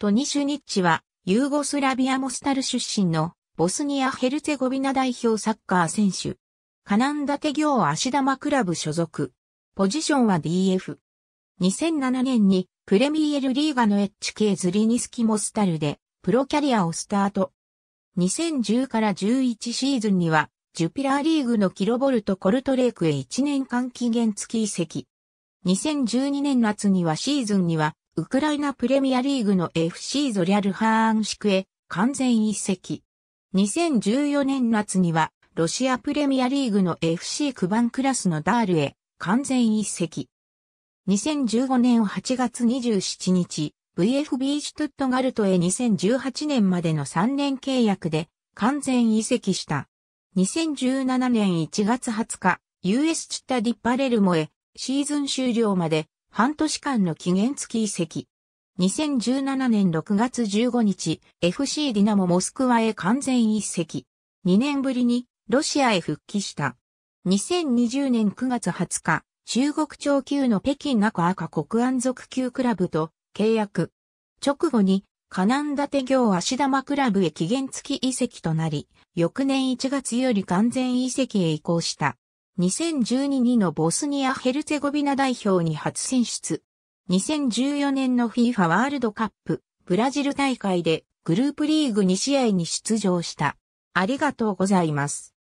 トニシュニッチは、ユーゴスラビアモスタル出身の、ボスニア・ヘルツェゴビナ代表サッカー選手。カナンダテ行足玉クラブ所属。ポジションは DF。2007年に、プレミエルリーガの HK ズリニスキモスタルで、プロキャリアをスタート。2010から11シーズンには、ジュピラーリーグのキロボルト・コルトレークへ1年間期限付き移籍。2012年夏にはシーズンにはウクライナプレミアリーグの FC ゾリャルハーンシクへ完全移籍。2014年夏にはロシアプレミアリーグの FC クバンクラスのダールへ完全移籍。2015年8月27日、VFB シュトットガルトへ2018年までの3年契約で完全移籍した。2017年1月20日、US チッタディパレルモへシーズン終了まで半年間の期限付き移籍。2017年6月15日、FC ディナモモスクワへ完全移籍。2年ぶりにロシアへ復帰した。2020年9月20日、中国超級の北京中赤国安族級クラブと契約。直後に、カナンダテ行足玉クラブへ期限付き移籍となり、翌年1月より完全移籍へ移行した。2012年のボスニア・ヘルツェゴビナ代表に初選出。2014年の FIFA ワールドカップブラジル大会でグループリーグ2試合に出場した。ありがとうございます。